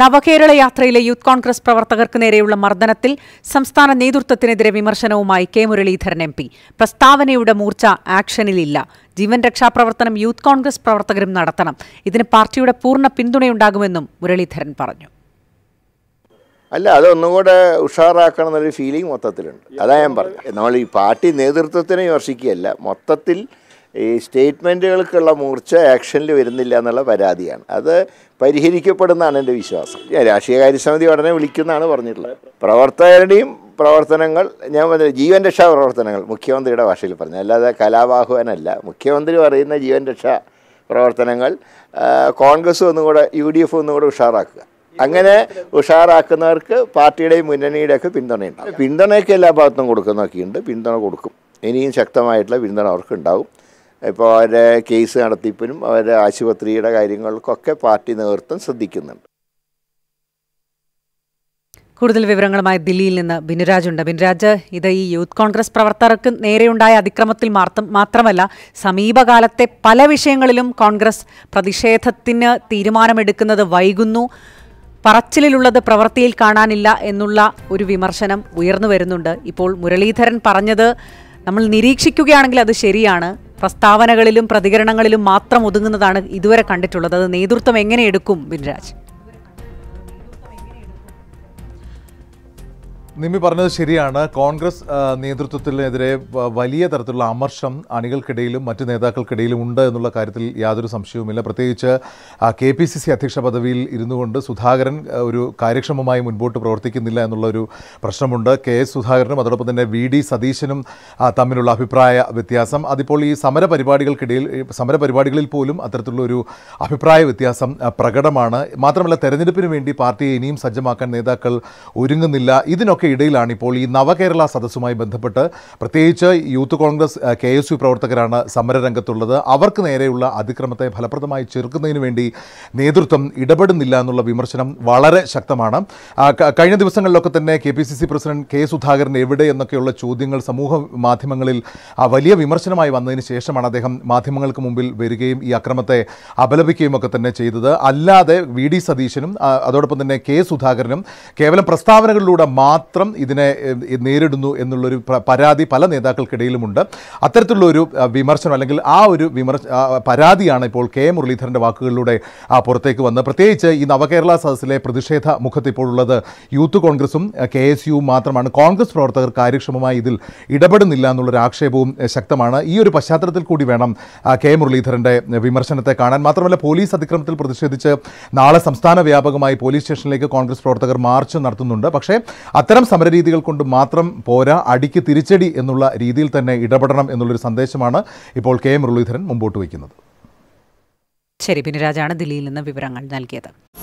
നവകേരള യാത്രയിലെ യൂത്ത് കോൺഗ്രസ് പ്രവർത്തകർക്ക് നേരെയുള്ള മർദ്ദനത്തിൽ സംസ്ഥാന നേതൃത്വത്തിനെതിരെ വിമർശനവുമായി കെ മുരളീധരൻ എം പി പ്രസ്താവനയുടെ മൂർച്ച ആക്ഷനിലില്ല ജീവൻ രക്ഷാപ്രവർത്തനം യൂത്ത് കോൺഗ്രസ് പ്രവർത്തകരും നടത്തണം ഇതിന് പാർട്ടിയുടെ പൂർണ്ണ പിന്തുണയുണ്ടാകുമെന്നും മുരളീധരൻ പറഞ്ഞു അല്ല അതൊന്നും കൂടെ ഉഷാറാക്കണം എന്നൊരു ഫീലിംഗ് മൊത്തത്തിലുണ്ട് അതാ ഞാൻ പറഞ്ഞു നമ്മൾ ഈ പാർട്ടി നേതൃത്വത്തിനെ വിമർശിക്കുകയല്ല മൊത്തത്തിൽ ഈ സ്റ്റേറ്റ്മെൻറ്റുകൾക്കുള്ള മൂർച്ച ആക്ഷനിൽ വരുന്നില്ല എന്നുള്ള പരാതിയാണ് അത് പരിഹരിക്കപ്പെടുന്നതാണ് എൻ്റെ വിശ്വാസം രാഷ്ട്രീയ കാര്യസമിതി ഉടനെ വിളിക്കുന്നതാണ് പറഞ്ഞിട്ടുള്ളത് പ്രവർത്തകരുടെയും പ്രവർത്തനങ്ങൾ ഞാൻ പറഞ്ഞ ജീവൻ രക്ഷാ പ്രവർത്തനങ്ങൾ മുഖ്യമന്ത്രിയുടെ ഭാഷയിൽ പറഞ്ഞു അല്ലാതെ കലാബാഹുവനല്ല മുഖ്യമന്ത്രി പറയുന്ന ജീവൻ രക്ഷാ പ്രവർത്തനങ്ങൾ കോൺഗ്രസ് ഒന്നുകൂടെ യു ഡി എഫ് ഒന്നുകൂടെ ഉഷാറാക്കുക അങ്ങനെ ഉഷാറാക്കുന്നവർക്ക് പാർട്ടിയുടെയും മുന്നണിയുടെയൊക്കെ പിന്തുണയുണ്ടാവും പിന്തുണയൊക്കെ എല്ലാ ഭാഗത്തും കൊടുക്കുന്നൊക്കെയുണ്ട് പിന്തുണ കൊടുക്കും ഇനിയും ശക്തമായിട്ടുള്ള പിന്തുണ അവർക്ക് ഉണ്ടാവും ഇപ്പോൾ അവരെ കേസ് നടത്തിപ്പിനും അവരെ ആശുപത്രിയുടെ കാര്യങ്ങൾക്കൊക്കെ പാർട്ടി നേതൃത്വം ശ്രദ്ധിക്കുന്നുണ്ട് കൂടുതൽ വിവരങ്ങളുമായി ദില്ലിയിൽ നിന്ന് ബിനുരാജുണ്ട് ബിനുരാജ് ഇത് ഈ യൂത്ത് കോൺഗ്രസ് പ്രവർത്തകർക്ക് നേരെയുണ്ടായ അതിക്രമത്തിൽ മാത്രമല്ല സമീപകാലത്തെ പല വിഷയങ്ങളിലും കോൺഗ്രസ് പ്രതിഷേധത്തിന് തീരുമാനമെടുക്കുന്നത് വൈകുന്നു പറച്ചിലുള്ളത് പ്രവൃത്തിയിൽ കാണാനില്ല എന്നുള്ള ഒരു വിമർശനം ഉയർന്നു വരുന്നുണ്ട് ഇപ്പോൾ മുരളീധരൻ പറഞ്ഞത് നമ്മൾ നിരീക്ഷിക്കുകയാണെങ്കിൽ അത് ശരിയാണ് പ്രസ്താവനകളിലും പ്രതികരണങ്ങളിലും മാത്രം ഒതുങ്ങുന്നതാണ് ഇതുവരെ കണ്ടിട്ടുള്ളത് അത് നേതൃത്വം എങ്ങനെ എടുക്കും ബിൻരാജ് നിമി പറഞ്ഞത് ശരിയാണ് കോൺഗ്രസ് നേതൃത്വത്തിനെതിരെ വലിയ തരത്തിലുള്ള അമർഷം അണികൾക്കിടയിലും മറ്റ് നേതാക്കൾക്കിടയിലും ഉണ്ട് എന്നുള്ള കാര്യത്തിൽ യാതൊരു സംശയവുമില്ല പ്രത്യേകിച്ച് കെ പി സി സി അധ്യക്ഷ പദവിയിൽ ഇരുന്നുകൊണ്ട് സുധാകരൻ ഒരു കാര്യക്ഷമമായി മുൻപോട്ട് പ്രവർത്തിക്കുന്നില്ല എന്നുള്ളൊരു പ്രശ്നമുണ്ട് കെ എസ് സുധാകരനും അതോടൊപ്പം തന്നെ വി ഡി സതീശനും തമ്മിലുള്ള അഭിപ്രായ വ്യത്യാസം അതിപ്പോൾ ഈ സമരപരിപാടികൾക്കിടയിൽ സമരപരിപാടികളിൽ പോലും അത്തരത്തിലുള്ളൊരു അഭിപ്രായ വ്യത്യാസം പ്രകടമാണ് മാത്രമല്ല തെരഞ്ഞെടുപ്പിന് വേണ്ടി പാർട്ടിയെ ഇനിയും സജ്ജമാക്കാൻ നേതാക്കൾ ഒരുങ്ങുന്നില്ല ഇതിനൊക്കെ ഒക്കെ ഇടയിലാണ് ഇപ്പോൾ ഈ നവകേരള സദസ്സുമായി ബന്ധപ്പെട്ട് പ്രത്യേകിച്ച് youth congress K S U പ്രവർത്തകരാണ് സമരരംഗത്തുള്ളത് അവർക്ക് നേരെയുള്ള അതിക്രമത്തെ ഫലപ്രദമായി ചെറുക്കുന്നതിന് വേണ്ടി നേതൃത്വം ഇടപെടുന്നില്ല എന്നുള്ള വിമർശനം വളരെ ശക്തമാണ് കഴിഞ്ഞ ദിവസങ്ങളിലൊക്കെ തന്നെ K P C C president കെ സുധാകരൻ എവിടെ എന്നൊക്കെയുള്ള ചോദ്യങ്ങൾ സമൂഹ മാധ്യമങ്ങളിൽ വലിയ വിമർശനമായി വന്നതിന് ശേഷമാണ് അദ്ദേഹം മാധ്യമങ്ങൾക്ക് മുമ്പിൽ വരികയും ഈ അക്രമത്തെ അപലപിക്കുകയും ഒക്കെ തന്നെ ചെയ്തത് അല്ലാതെ വി ഡി സതീശനും അതോടൊപ്പം തന്നെ കെ സുധാകരനും കേവലം പ്രസ്താവനകളിലൂടെ മാത്രം മാത്രം ഇതിനെ നേരിടുന്നു എന്നുള്ളൊരു പരാതി പല നേതാക്കൾക്കിടയിലുമുണ്ട് അത്തരത്തിലുള്ള ഒരു വിമർശനം അല്ലെങ്കിൽ ആ ഒരു വിമർശ പരാതിയാണ് ഇപ്പോൾ കെ മുരളീധരൻ്റെ വാക്കുകളിലൂടെ പുറത്തേക്ക് വന്നത് പ്രത്യേകിച്ച് ഈ നവകേരള സദസ്സിലെ പ്രതിഷേധ മുഖത്ത് ഇപ്പോഴുള്ളത് യൂത്ത് കോൺഗ്രസും കെ എസ് യുവും മാത്രമാണ് കോൺഗ്രസ് പ്രവർത്തകർ കാര്യക്ഷമമായി ഇതിൽ ഇടപെടുന്നില്ല എന്നുള്ളൊരു ആക്ഷേപവും ശക്തമാണ് ഈ ഒരു പശ്ചാത്തലത്തിൽ കൂടി വേണം കെ മുരളീധരൻ്റെ വിമർശനത്തെ കാണാൻ മാത്രമല്ല പോലീസ് അതിക്രമത്തിൽ പ്രതിഷേധിച്ച് നാളെ സംസ്ഥാന വ്യാപകമായി പോലീസ് സ്റ്റേഷനിലേക്ക് കോൺഗ്രസ് പ്രവർത്തകർ മാർച്ച് നടത്തുന്നുണ്ട് പക്ഷേ അത്തരം സമരരീതികൾ കൊണ്ട് മാത്രം പോരാ അടിക്ക് തിരിച്ചടി എന്നുള്ള രീതിയിൽ തന്നെ ഇടപെടണം എന്നുള്ളൊരു സന്ദേശമാണ് ഇപ്പോൾ കെ മുരളീധരൻ മുമ്പോട്ട് വയ്ക്കുന്നത് ശരി രാജാണ് ദില്ലിയിൽ നിന്ന് വിവരങ്ങൾ നൽകിയത്